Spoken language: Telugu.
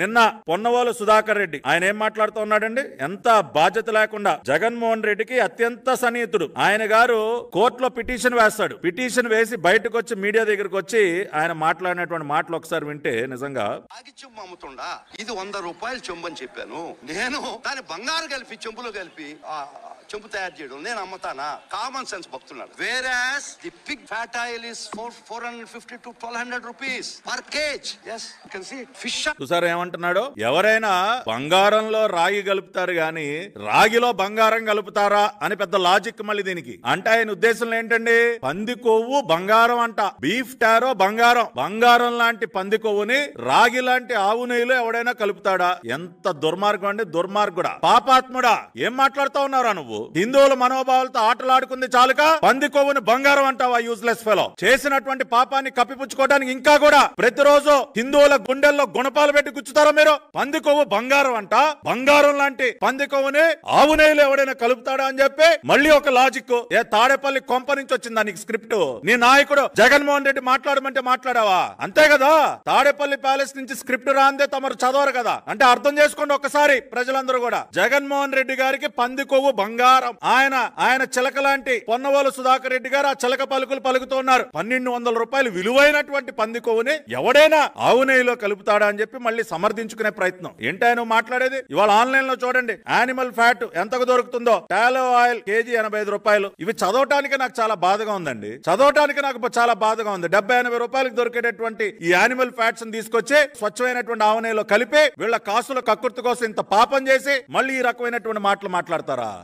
నిన్న పొన్నవోలు సుధాకర్ రెడ్డి ఆయన ఏం మాట్లాడుతూ ఉన్నాడండి ఎంత బాధ్యత లేకుండా జగన్మోహన్ రెడ్డికి అత్యంత సన్నిహితుడు ఆయన గారు కోర్టులో పిటిషన్ వేస్తాడు పిటిషన్ వేసి బయటకు వచ్చి మీడియా దగ్గరకు వచ్చి ఆయన మాట్లాడినటువంటి మాటలు ఒకసారి వింటే నిజంగా అమ్ముతుండా ఇది వంద రూపాయలు చెంబు అని చెప్పాను నేను దాని బంగారు కలిపి చెంబులో కలిపి చెంపు తయారు చేయడం నేను అమ్ముతానా కామన్ సెన్స్ భక్తున్నాడు whereas the big fat oil is four four hundred fifty to twelve hundred rupees per kg as can see fish చూసారు ఏమంటున్నాడు ఎవరైనా బంగారంలో రాగి కలుపుతారు గాని రాగిలో బంగారం కలుపుతారా అని పెద్ద లాజిక్ మళ్ళీ దీనికి అంటే ఆయన ఉద్దేశం ఏంటండి పంది కొవ్వు బంగారం అంట బీఫ్ టారో బంగారం బంగారం లాంటి పంది కొవ్వుని రాగి లాంటి ఆవు నెయ్యిలో ఎవడైనా కలుపుతాడా ఎంత దుర్మార్గం అండి దుర్మార్గుడా పాపాత్ముడా ఏం మాట్లాడుతా ఉన్నారా నువ్వు హిందువుల మనోభావాలతో ఆటలాడుకుంది చాలుక పంది కొవ్వును బంగారం అంటావా యూజ్లెస్ ఫెలో చేసినటువంటి పాపాన్ని కప్పిపుచ్చుకోవడానికి ఇంకా కూడా ప్రతిరోజు హిందువుల గుండెల్లో గుణపాలు పెట్టి గుచ్చుతారా మీరు పంది కొవ్వు బంగారం అంట బంగారం లాంటి పంది కొవ్వుని ఆవునేలు ఎవడైనా కలుపుతాడా అని చెప్పి మళ్ళీ ఒక లాజిక్ ఏ తాడేపల్లి కొంప నుంచి వచ్చింది దానికి స్క్రిప్ట్ నీ నాయకుడు జగన్మోహన్ రెడ్డి మాట్లాడమంటే మాట్లాడావా అంతే కదా తాడేపల్లి ప్యాలెస్ నుంచి స్క్రిప్ట్ రాందే తమరు చదవరు కదా అంటే అర్థం చేసుకోండి ఒకసారి ప్రజలందరూ కూడా జగన్మోహన్ రెడ్డి గారికి పంది కొవ్వు బంగారం ఆధారం ఆయన ఆయన చిలక లాంటి పొన్నవోలు సుధాకర్ రెడ్డి గారు ఆ చిలక పలుకులు పలుకుతున్నారు పన్నెండు వందల రూపాయలు విలువైనటువంటి పంది కొవ్వుని ఎవడైనా ఆవునేయిలో కలుపుతాడా అని చెప్పి మళ్ళీ సమర్థించుకునే ప్రయత్నం ఏంటైనా మాట్లాడేది ఇవాళ ఆన్లైన్ లో చూడండి యానిమల్ ఫ్యాట్ ఎంతకు దొరుకుతుందో టాలో ఆయిల్ కేజీ ఎనభై ఐదు రూపాయలు ఇవి చదవటానికి నాకు చాలా బాధగా ఉందండి చదవటానికి నాకు చాలా బాధగా ఉంది డెబ్బై ఎనభై రూపాయలకు దొరికేటటువంటి ఈ యానిమల్ ఫ్యాట్స్ తీసుకొచ్చి స్వచ్ఛమైనటువంటి ఆవనేలో కలిపి వీళ్ళ కాసుల కక్కుర్తి కోసం ఇంత పాపం చేసి మళ్ళీ ఈ రకమైనటువంటి మాటలు మాట్లాడతారా